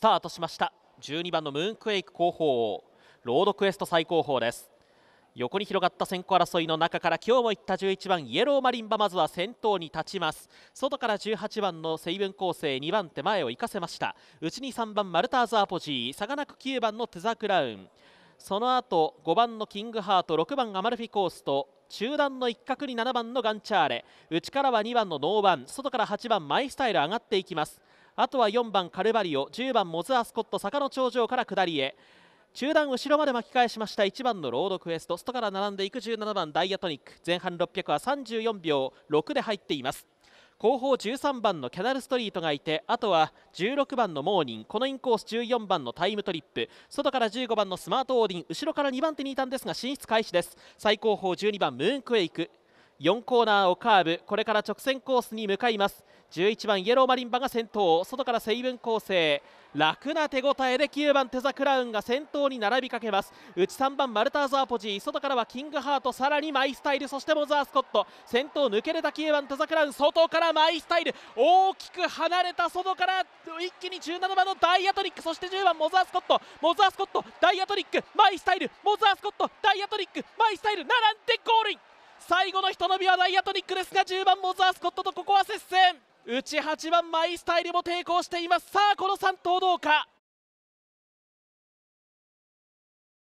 スタートしました12番のムーンクエイク後方ロードクエスト最高峰です横に広がった先行争いの中から今日もいった11番イエローマリンバまずは先頭に立ちます外から18番のセイブン構成2番手前を行かせました内に3番マルターズアポジー差がなく9番のテザクラウンその後5番のキングハート6番アマルフィコースト中段の一角に7番のガンチャーレ内からは2番のノーバン外から8番マイスタイル上がっていきますあとは4番カルバリオ10番モズアスコット坂の頂上から下りへ中段後ろまで巻き返しました1番のロードクエスト外から並んでいく17番ダイアトニック前半600は34秒6で入っています後方13番のキャナルストリートがいてあとは16番のモーニンこのインコース14番のタイムトリップ外から15番のスマートオーディン後ろから2番手にいたんですが進出開始です最後方12番ムーンクエイク4コーナーをカーブこれから直線コースに向かいます11番イエローマリンバが先頭外からセイブン構成楽な手応えで9番テザクラウンが先頭に並びかけます内3番マルターズアポジー外からはキングハートさらにマイスタイルそしてモザースコット先頭抜けれた9番テザクラウン外からマイスタイル大きく離れた外から一気に17番のダイアトリックそして10番モザースコットモザースコットダイアトリックマイスタイルモザースコットダイアトリックマイスタイル並んでゴールイン最後の人伸びはダイアトニックですが10番モザースコットとここは接戦内8番マイスタイルも抵抗していますさあこの3頭どうか